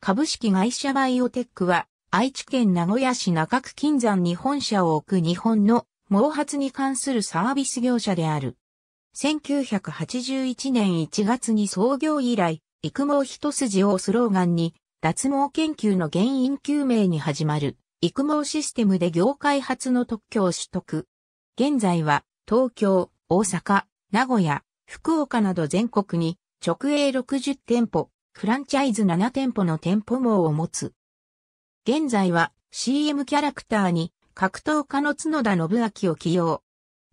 株式会社バイオテックは、愛知県名古屋市中区金山に本社を置く日本の毛髪に関するサービス業者である。1981年1月に創業以来、育毛一筋をスローガンに、脱毛研究の原因究明に始まる、育毛システムで業界初の特許を取得。現在は、東京、大阪、名古屋、福岡など全国に直営60店舗、フランチャイズ7店舗の店舗網を持つ。現在は CM キャラクターに格闘家の角田信明を起用。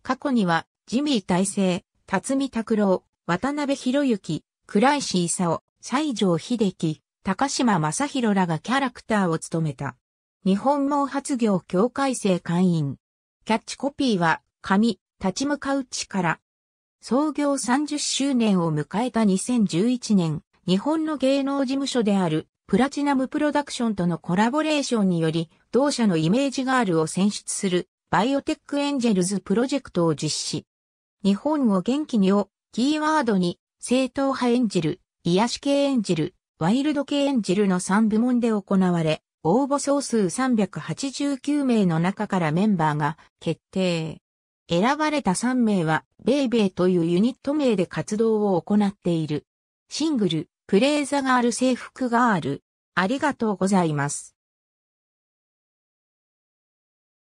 過去にはジミー大成、辰巳拓郎、渡辺博之、倉石勲、西城秀樹、高島正宏らがキャラクターを務めた。日本毛発業協会生会員。キャッチコピーは、紙、立ち向かう力。創業30周年を迎えた2011年、日本の芸能事務所であるプラチナムプロダクションとのコラボレーションにより、同社のイメージガールを選出するバイオテックエンジェルズプロジェクトを実施。日本を元気にをキーワードに正統派エンジェル、癒し系エンジェル、ワイルド系エンジェルの3部門で行われ、応募総数389名の中からメンバーが決定。選ばれた3名は、ベイベイというユニット名で活動を行っている。シングル、プレーザがある制服がある。ありがとうございます。